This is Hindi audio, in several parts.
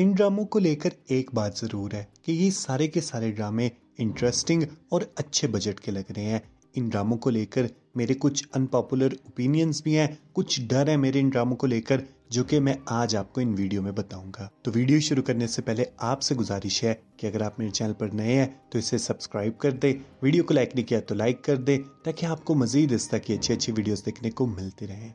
इन ड्रामों को लेकर एक बात ज़रूर है कि ये सारे के सारे ड्रामे इंटरेस्टिंग और अच्छे बजट के लग रहे हैं इन ड्रामों को लेकर मेरे कुछ अनपॉपुलर ओपिनियंस भी हैं कुछ डर है मेरे इन ड्रामों को लेकर जो कि मैं आज आपको इन वीडियो में बताऊंगा तो वीडियो शुरू करने से पहले आपसे गुजारिश है कि अगर आप मेरे चैनल पर नए हैं तो इसे सब्सक्राइब कर दे वीडियो को लाइक नहीं किया तो लाइक कर दे ताकि आपको मजीद इस तरह की अच्छी अच्छी वीडियोस देखने को मिलती रहे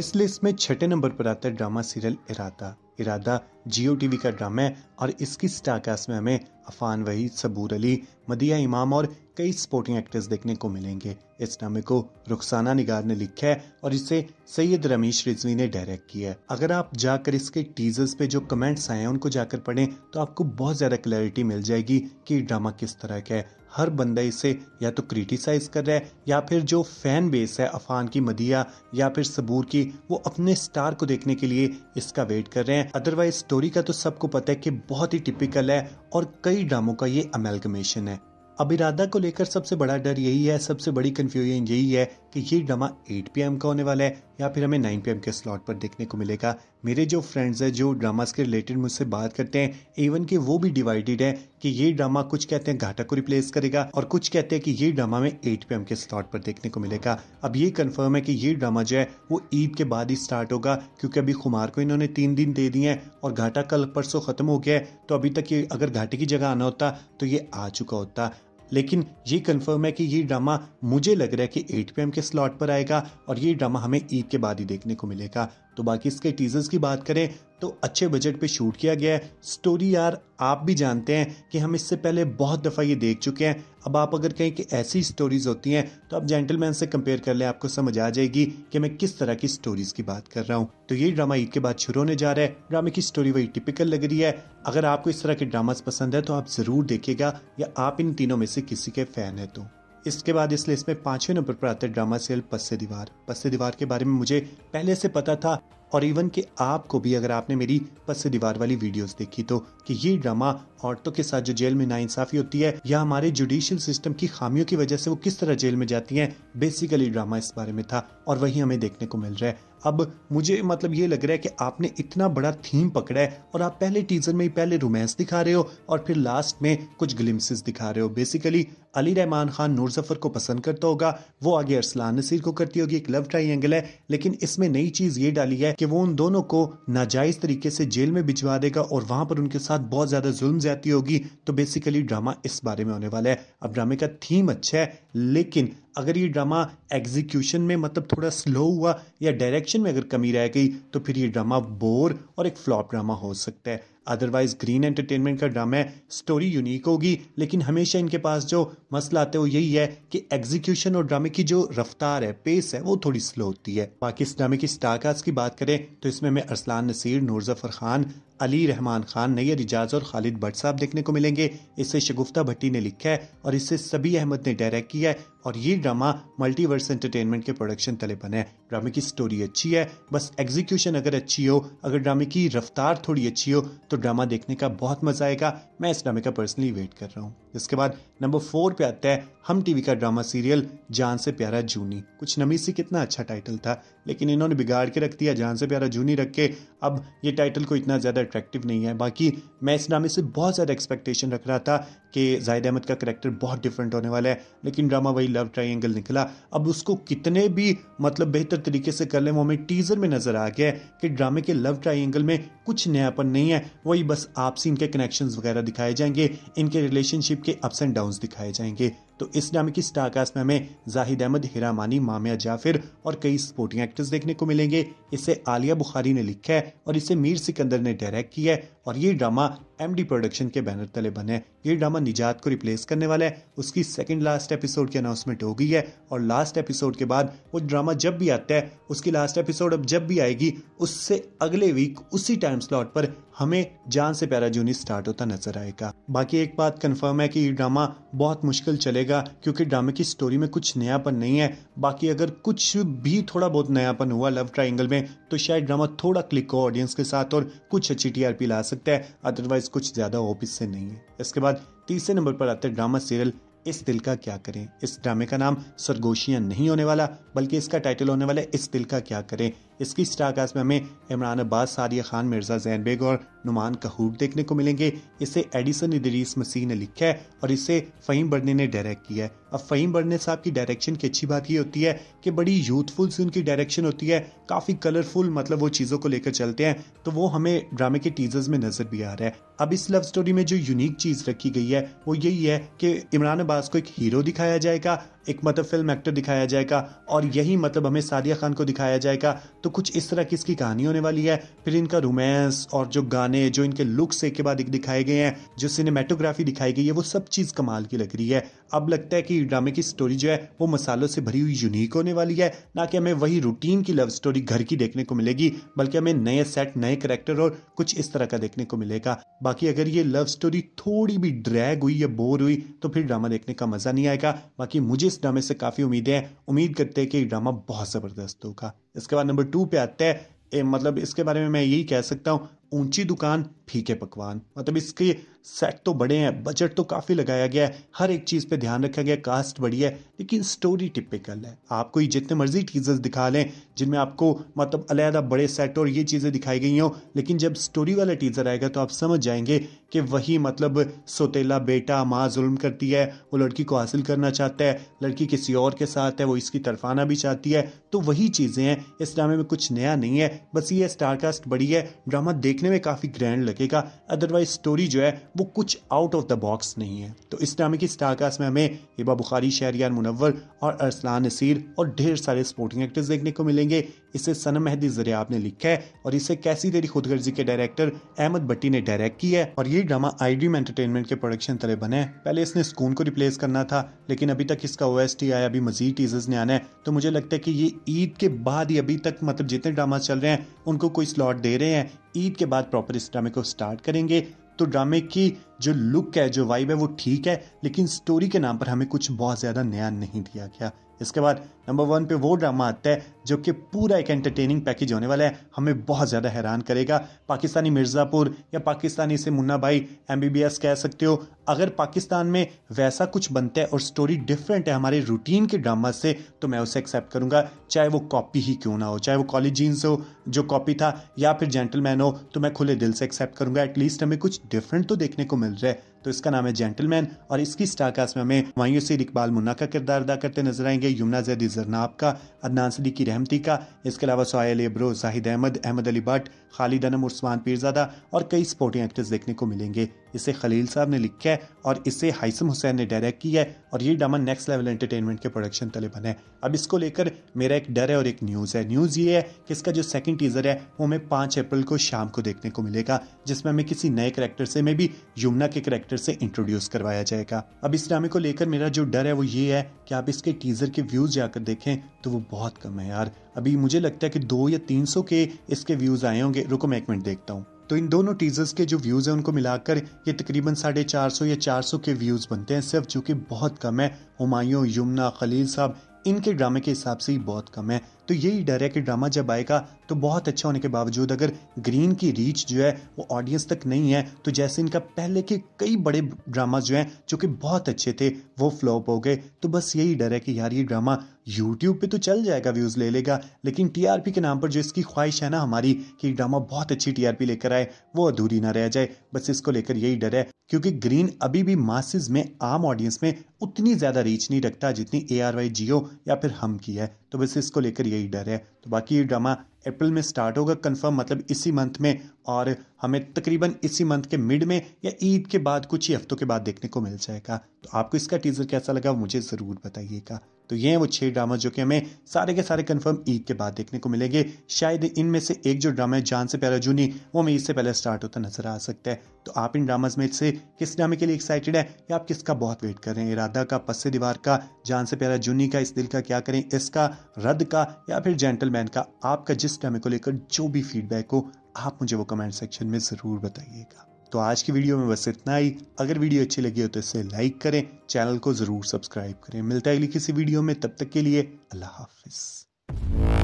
इस लिस्ट में छठे नंबर पर आता है ड्रामा सीरियल इरादा इरादा जियो टीवी का ड्रामा है और इसकी स्टारकास्ट में हमें अफान वही सबूर अली मदिया इमाम और कई स्पोर्टिंग एक्टर्स देखने को मिलेंगे इस ड्रामे को रुखसाना निगार ने लिखा है और इसे सैयद रमेश रिजवी ने डायरेक्ट किया है अगर आप जाकर इसके टीजर्स पे जो कमेंट्स आए हैं उनको जाकर पढ़ें तो आपको बहुत ज़्यादा क्लैरिटी मिल जाएगी कि ड्रामा किस तरह का है हर बंदा इसे या तो क्रिटिसाइज कर रहा है या फिर जो फैन बेस है अफान की मदिया या फिर सबूर की वो अपने स्टार को देखने के लिए इसका वेट कर रहे हैं अदरवाइज स्टोरी का तो सबको पता है कि बहुत ही टिपिकल है और कई ड्रामों का ये अमेलगमेशन है अब इरादा को लेकर सबसे बड़ा डर यही है सबसे बड़ी कंफ्यूजन यही है कि ये ड्रामा 8 पीएम का होने वाला है या फिर हमें 9 पीएम के स्लॉट पर देखने को मिलेगा मेरे जो फ्रेंड्स हैं जो ड्रामास के रिलेटेड मुझसे बात करते हैं इवन कि वो भी डिवाइडेड है कि ये ड्रामा कुछ कहते हैं घाटा को रिप्लेस करेगा और कुछ कहते हैं कि ये ड्रामा में एट पी के स्टार्ट पर देखने को मिलेगा अब ये कन्फर्म है कि ये ड्रामा जो है वो ईद के बाद ही स्टार्ट होगा क्योंकि अभी खुमार को इन्होंने तीन दिन दे दिए हैं और घाटा कल परसों खत्म हो गया है तो अभी तक ये अगर घाटे की जगह आना होता तो ये आ चुका होता लेकिन ये कंफर्म है कि ये ड्रामा मुझे लग रहा है कि एट पी के स्लॉट पर आएगा और ये ड्रामा हमें ईद के बाद ही देखने को मिलेगा तो बाकी इसके टीजर्स की बात करें तो अच्छे बजट पे शूट किया गया है स्टोरी यार आप भी जानते हैं कि हम इससे पहले बहुत दफ़ा ये देख चुके हैं अब आप अगर कहें कि ऐसी स्टोरीज़ होती हैं तो आप जेंटलमैन से कंपेयर कर लें आपको समझ आ जाएगी कि मैं किस तरह की स्टोरीज़ की बात कर रहा हूँ तो ये ड्रामा ईद के बाद शुरू होने जा रहा है ड्रामे की स्टोरी वही टिपिकल लग रही है अगर आपको इस तरह के ड्रामाज पसंद है तो आप ज़रूर देखिएगा या आप इन तीनों में से किसी के फ़ैन है तो इसके बाद इस लिस्ट में पांचवें नंबर पर आता है ड्रामा सीरियल पस्से दीवार पस्से दीवार के बारे में मुझे पहले से पता था और इवन कि आपको भी अगर आपने मेरी पस दीवार वाली वीडियोस देखी तो कि ये ड्रामा औरतों के साथ जो जेल में नाइंसाफी होती है या हमारे जुडिशियल सिस्टम की खामियों की वजह से वो किस तरह जेल में जाती हैं बेसिकली ड्रामा इस बारे में था और वही हमें देखने को मिल रहा है अब मुझे मतलब ये लग रहा है कि आपने इतना बड़ा थीम पकड़ा है और आप पहले टीजर में ही पहले रोमांस दिखा रहे हो और फिर लास्ट में कुछ ग्लिम्सिस दिखा रहे हो बेसिकली अली रहमान खान नूरजफर को पसंद करता होगा वो आगे अरसलान नसीर को करती होगी एक लव ट्राइंगल है लेकिन इसमें नई चीज़ ये डाली है कि वो उन दोनों को नाजायज़ तरीके से जेल में भिजवा देगा और वहां पर उनके साथ बहुत ज़्यादा जुल्म जाती होगी तो बेसिकली ड्रामा इस बारे में होने वाला है अब ड्रामे का थीम अच्छा है लेकिन अगर ये ड्रामा एग्जीक्यूशन में मतलब थोड़ा स्लो हुआ या डायरेक्ट डायरेक्शन में अगर कमी रह गई तो फिर ये ड्रामा बोर और एक फ्लॉप ड्रामा हो सकता है अदरवाइज ग्रीन एंटरटेनमेंट का ड्रामा है स्टोरी यूनिक होगी लेकिन हमेशा इनके पास जो मसला आता है वो यही है कि एग्जीक्यूशन और ड्रामे की जो रफ्तार है पेस है वो थोड़ी स्लो होती है बाकी इस ड्रामे की स्टारकास्ट की बात करें तो इसमें हमें अरसलान नसीर नूर जफर खान अली रहमान खान नैयर इजाज और खालिद भट्ट साहब देखने को मिलेंगे इसे शगुफ्ता भट्टी ने लिखा है और इसे सभी अहमद ने डायरेक्ट किया है और ये ड्रामा मल्टीवर्स एंटरटेनमेंट के प्रोडक्शन तले बने है ड्रामे की स्टोरी अच्छी है बस एग्जीक्यूशन अगर अच्छी हो अगर ड्रामे की रफ्तार थोड़ी अच्छी हो तो ड्रामा देखने का बहुत मजा आएगा मैं इस ड्रामे का पर्सनली वेट कर रहा हूँ इसके बाद नंबर फोर पे आता है हम टीवी का ड्रामा सीरियल जान से प्यारा जूनी कुछ नमी सी कितना अच्छा टाइटल था लेकिन इन्होंने बिगाड़ के रख दिया जान से प्यारा जूनी रख के अब ये टाइटल को इतना ज़्यादा अट्रैक्टिव नहीं है बाकी मैं इस ड्रामे से बहुत ज़्यादा एक्सपेक्टेशन रख रहा था कि जाहिद अहमद का करेक्टर बहुत डिफरेंट होने वाला है लेकिन ड्रामा वही लव ट्राइंगल निकला अब उसको कितने भी मतलब बेहतर तरीके से कर लें वो हमें टीज़र में नज़र आ गया कि ड्रामे के लव ट्राइंगल में कुछ नयापन नहीं है वही बस आपसी इनके कनेक्शन वगैरह दिखाए जाएंगे इनके रिलेशनशिप के अप्स एंड डाउन दिखाए जाएंगे तो इस ड्रामे की स्टारकास्ट में हमें जाहिद अहमद हिरामानी मामिया जाफिर और कई सपोर्टिंग एक्टर्स देखने को मिलेंगे इसे आलिया बुखारी ने लिखा है और इसे मीर सिकंदर ने डायरेक्ट किया है और ये ड्रामा एम डी प्रोडक्शन के बैनर तले बने ये ड्रामा निजात को रिप्लेस करने वाला है उसकी सेकंड लास्ट एपिसोड की अनाउंसमेंट हो गई है और लास्ट एपिसोड के बाद वो ड्रामा जब भी आता है उसकी लास्ट एपिसोड अब जब भी आएगी उससे अगले वीक उसी टाइम स्लॉट पर हमें जान से प्यारा जूनी स्टार्ट होता नजर आएगा बाकी एक बात कन्फर्म है कि ये ड्रामा बहुत मुश्किल चलेगा रहेगा क्योंकि ड्रामे की स्टोरी में कुछ नयापन नहीं है बाकी अगर कुछ भी थोड़ा बहुत नयापन हुआ लव ट्राइंगल में तो शायद ड्रामा थोड़ा क्लिक हो ऑडियंस के साथ और कुछ अच्छी टीआरपी ला सकता है अदरवाइज कुछ ज़्यादा ऑफिस से नहीं है इसके बाद तीसरे नंबर पर आते ड्रामा सीरियल इस दिल का क्या करें इस ड्रामे का नाम सरगोशियाँ नहीं होने वाला बल्कि इसका टाइटल होने वाला है इस दिल का क्या करें इसकी स्टारकास्ट में हमें इमरान अब्बास सारिया खान मिर्ज़ा जैन बेग और नुमान कहूर देखने को मिलेंगे इसे एडिसन इदरीस मसीह ने लिखा है और इसे फ़हीम बर्ने ने डायरेक्ट किया है अब फ़हीम बर्ने साहब की डायरेक्शन की अच्छी बात ये होती है कि बड़ी यूथफुल सी उनकी डायरेक्शन होती है काफ़ी कलरफुल मतलब वो चीज़ों को लेकर चलते हैं तो वो हमें ड्रामे के टीजर्स में नज़र भी आ रहा है अब इस लव स्टोरी में जो यूनिक चीज़ रखी गई है वो यही है कि इमरान बास को एक हीरो दिखाया जाएगा एक मतलब फिल्म एक्टर दिखाया जाएगा और यही मतलब हमें सादिया खान को दिखाया जाएगा तो कुछ इस तरह की इसकी कहानी होने वाली है फिर इनका रोमांस और जो गाने जो इनके लुक्स एक के बाद एक दिखाए गए हैं जो सिनेमेटोग्राफी दिखाई गई है वो सब चीज़ कमाल की लग रही है अब लगता है कि ड्रामे की स्टोरी जो है वो मसालों से भरी हुई यूनिक होने वाली है ना कि हमें वही रूटीन की लव स्टोरी घर की देखने को मिलेगी बल्कि हमें नए सेट नए करेक्टर और कुछ इस तरह का देखने को मिलेगा बाकी अगर ये लव स्टोरी थोड़ी भी ड्रैग हुई या बोर हुई तो फिर ड्रामा देखने का मज़ा नहीं आएगा बाकी मुझे इस ड्रामे से काफ़ी उम्मीदें हैं उम्मीद करते हैं कि ड्रामा बहुत ज़बरदस्त होगा इसके बाद नंबर टू पे आते हैं मतलब इसके बारे में मैं यही कह सकता हूँ ऊंची दुकान फीके पकवान मतलब इसकी सेट तो बड़े हैं बजट तो काफ़ी लगाया गया है हर एक चीज़ पे ध्यान रखा गया कास्ट बढ़ी है लेकिन स्टोरी टिपिकल है आपको ये जितने मर्जी टीजर्स दिखा लें जिनमें आपको मतलब अलहदा बड़े सेट और ये चीज़ें दिखाई गई हों लेकिन जब स्टोरी वाला टीजर आएगा तो आप समझ जाएंगे कि वही मतलब सोतेला बेटा माँ जुल्म करती है वो लड़की को हासिल करना चाहता है लड़की किसी और के साथ है वो इसकी तरफाना भी चाहती है तो वही चीज़ें हैं इस ड्रामे में कुछ नया नहीं है बस ये स्टारकास्ट बड़ी है ड्रामा देखने में काफ़ी ग्रैंड लगेगा अदरवाइज स्टोरी जो है वो कुछ आउट ऑफ द बॉक्स नहीं है तो इस्लामिक स्टारकास्ट में हमें हिबा बुखारी शहरियार मुनवर और अरसलान नसीर और ढेर सारे स्पोर्टिंग एक्टर्स देखने को मिलेंगे इसे सनम मेहदी जरिया आपने लिखा है और इसे कैसी तेरी खुदगर्जी के डायरेक्टर अहमद भट्टी ने डायरेक्ट किया है और ये ड्रामा आई ड्रीम एंटरटेनमेंट के प्रोडक्शन तले बने हैं पहले इसने स्कून को रिप्लेस करना था लेकिन अभी तक इसका ओ एस टी आया अभी मजीद टीजर्स ने आना है तो मुझे लगता है कि ये ईद के बाद ही अभी तक मतलब जितने ड्रामा चल रहे हैं उनको कोई स्लॉट दे रहे हैं ईद के बाद प्रॉपर इस ड्रामे को स्टार्ट करेंगे तो ड्रामे की जो लुक है जो वाइब है वो ठीक है लेकिन स्टोरी के नाम पर हमें कुछ बहुत ज़्यादा नया नहीं दिया गया इसके बाद नंबर वन पे वो ड्रामा आता है जो कि पूरा एक एंटरटेनिंग पैकेज होने वाला है हमें बहुत ज़्यादा हैरान करेगा पाकिस्तानी मिर्ज़ापुर या पाकिस्तानी से मुन्ना भाई एम कह सकते हो अगर पाकिस्तान में वैसा कुछ बनता है और स्टोरी डिफरेंट है हमारे रूटीन के ड्रामा से तो मैं उसे एक्सेप्ट करूँगा चाहे वो कॉपी ही क्यों ना हो चाहे वो कॉलेज जीन्स हो जो कॉपी था या फिर जेंटलमैन हो तो मैं खुले दिल से एक्सेप्ट करूँगा एटलीस्ट हमें कुछ डिफरेंट तो देखने को मिल c'est तो इसका नाम है जेंटलमैन और इसकी स्टारकास्ट में हमें मायूसी इकबाल मुन्ना का किरदार अदा करते नजर आएंगे यमुना जैदी जरनाब का अदनान की रहमती का इसके अलावा सोयल एब्रो जाहिद अहमद अहमद अली भट्ट खालिद अनम उस्मान पीरजादा और कई स्पोर्टिंग एक्टर्स देखने को मिलेंगे इसे खलील साहब ने लिखा है और इसे हाइसम हुसैन ने डायरेक्ट किया है और ये डामा नेक्स्ट लेवल एंटरटेनमेंट के प्रोडक्शन तले बने अब इसको लेकर मेरा एक डर है और एक न्यूज़ है न्यूज़ ये है कि इसका जो सेकंड टीज़र है वो हमें पाँच अप्रैल को शाम को देखने को मिलेगा जिसमें हमें किसी नए करेक्टर से मे भी यमुना के करेक्टर डायरेक्टर से इंट्रोड्यूस करवाया जाएगा अब इस ड्रामे को लेकर मेरा जो डर है वो ये है कि आप इसके टीजर के व्यूज जाकर देखें तो वो बहुत कम है यार अभी मुझे लगता है कि दो या तीन सौ के इसके व्यूज आए होंगे रुको मैं एक मिनट देखता हूँ तो इन दोनों टीजर्स के जो व्यूज़ है उनको मिलाकर ये तकरीबन साढ़े चार सौ या चार सौ के व्यूज़ बनते हैं सिर्फ जो कि बहुत कम है हुमायूं यमुना खलील साहब इनके ड्रामे के हिसाब से ही बहुत कम है तो यही डर है कि ड्रामा जब आएगा तो बहुत अच्छा होने के बावजूद अगर ग्रीन की रीच जो है वो ऑडियंस तक नहीं है तो जैसे इनका पहले के कई बड़े ड्रामा जो हैं जो कि बहुत अच्छे थे वो फ्लॉप हो गए तो बस यही डर है कि यार ये ड्रामा यूट्यूब पे तो चल जाएगा व्यूज़ ले लेगा लेकिन टीआरपी के नाम पर जो इसकी ख्वाहिश है ना हमारी कि ड्रामा बहुत अच्छी टीआरपी लेकर आए वो अधूरी ना रह जाए बस इसको लेकर यही डर है क्योंकि ग्रीन अभी भी मासिस में आम ऑडियंस में उतनी ज़्यादा रीच नहीं रखता जितनी ए आर वाई जियो या फिर हम की है तो बस इसको लेकर यही डर है तो बाकी ये ड्रामा अप्रैल में स्टार्ट होगा कंफर्म मतलब इसी मंथ में और हमें तकरीबन इसी मंथ के मिड में या ईद के बाद कुछ ही हफ्तों के बाद देखने को मिल जाएगा तो आपको इसका टीज़र कैसा लगा मुझे ज़रूर बताइएगा तो ये हैं वो छह ड्रामा जो कि हमें सारे के सारे कंफर्म ईद के बाद देखने को मिलेंगे शायद इनमें से एक जो ड्रामा है जान से प्यारा जूनी वो हमें ईद से पहले स्टार्ट होता नजर आ सकता है तो आप इन ड्रामाज में से किस ड्रामे के लिए एक्साइटेड है या आप किसका बहुत वेट कर रहे हैं इरादा का पस्से दीवार का जान से प्यारा जूनी का इस दिल का क्या करें इसका रद्द का या फिर जेंटलमैन का आपका जिस ड्रामे को लेकर जो भी फीडबैक हो आप मुझे वो कमेंट सेक्शन में ज़रूर बताइएगा तो आज की वीडियो में बस इतना ही अगर वीडियो अच्छी लगी हो तो इसे लाइक करें चैनल को ज़रूर सब्सक्राइब करें मिलता है अगली किसी वीडियो में तब तक के लिए अल्लाह हाफिज़